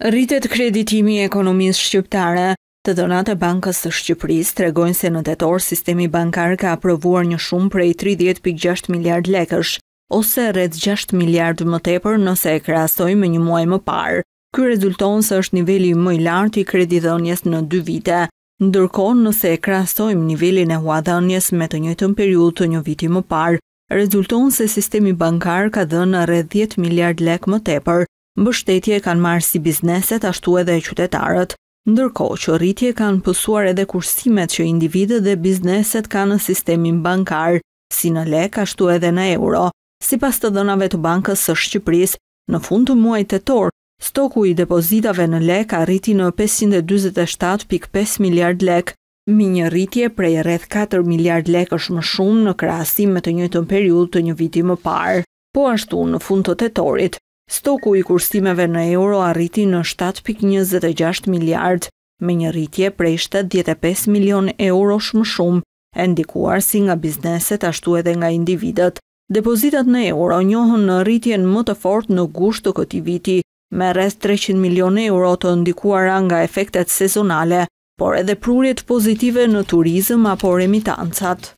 Rritet kreditimi i ekonomisë shqiptare, të dhënat e Bankës së Shqipërisë tregojnë se në tetor sistemi bankar ka aprovuar një shumë prej 30.6 miliard lekësh, ose rreth 6 miliard më tepër nëse e krahasojmë me një muaj më parë. Ky rezulton se është niveli më i lartë i kreditëdhjes në 2 vite. Ndërkohë, nëse e krahasojmë nivelin e huadhënjes me të njëjtën periudhë të një viti më parë, rezulton se sistemi bankar ka dhënë rreth 10 miliard lekë më tepër mbështetje kanë marrë si bizneset ashtu edhe qytetarët, ndërko që rritje kanë pësuar edhe kursimet që individet dhe bizneset kanë në sistemin bankar, si në lek ashtu edhe në euro, si pas të dënave të bankës së Shqipëris, në fund të muaj të torë, Stoku i depozitave në lek arriti në 527.5 miliard lek, mi një rritje prej rreth 4 miliard lek është më shumë në krasim me të njëtën periud të një viti më parë. Po ashtu në fund të tetorit, Stoku i kursimeve në euro arriti në 7.26 miliard, me një rritje prej 75 milion euro shmë shumë, e ndikuar si nga bizneset ashtu edhe nga individet. Depozitat në euro njohën në rritjen më të fort në gusht të këti viti, me rreth 300 milion euro të ndikuar nga efektet sezonale, por edhe prurjet pozitive në turizm apo remitancat.